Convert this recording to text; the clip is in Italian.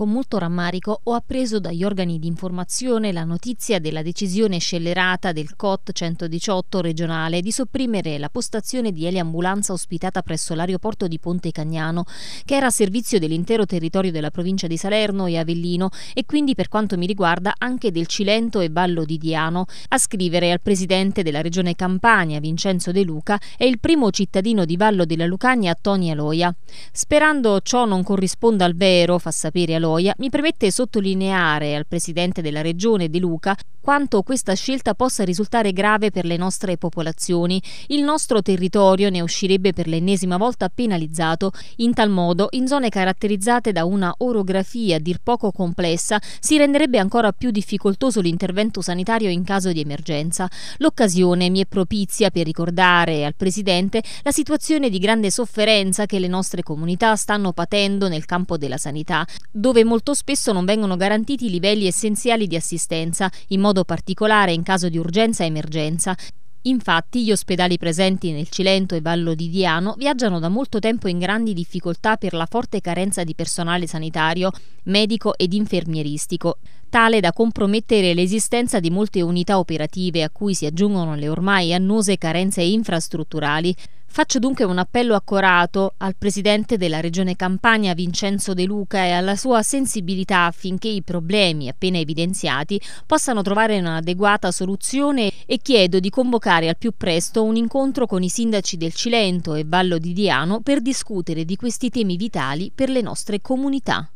con molto rammarico ho appreso dagli organi di informazione la notizia della decisione scellerata del COT 118 regionale di sopprimere la postazione di eliambulanza ospitata presso l'aeroporto di Ponte Cagnano, che era a servizio dell'intero territorio della provincia di Salerno e Avellino e quindi per quanto mi riguarda anche del Cilento e Vallo di Diano. A scrivere al presidente della regione Campania, Vincenzo De Luca, è il primo cittadino di Vallo della Lucania, Tony Aloia. Sperando ciò non corrisponda al vero, fa sapere Aloia, Gioia mi permette sottolineare al presidente della regione De Luca quanto questa scelta possa risultare grave per le nostre popolazioni. Il nostro territorio ne uscirebbe per l'ennesima volta penalizzato. In tal modo, in zone caratterizzate da una orografia dir poco complessa, si renderebbe ancora più difficoltoso l'intervento sanitario in caso di emergenza. L'occasione mi è propizia per ricordare al presidente la situazione di grande sofferenza che le nostre comunità stanno patendo nel campo della sanità, dove dove molto spesso non vengono garantiti i livelli essenziali di assistenza, in modo particolare in caso di urgenza e emergenza, Infatti gli ospedali presenti nel Cilento e Vallo di Diano viaggiano da molto tempo in grandi difficoltà per la forte carenza di personale sanitario, medico ed infermieristico, tale da compromettere l'esistenza di molte unità operative a cui si aggiungono le ormai annose carenze infrastrutturali, Faccio dunque un appello accorato al presidente della Regione Campania Vincenzo De Luca e alla sua sensibilità affinché i problemi appena evidenziati possano trovare un'adeguata soluzione e chiedo di convocare al più presto un incontro con i sindaci del Cilento e Vallo di Diano per discutere di questi temi vitali per le nostre comunità.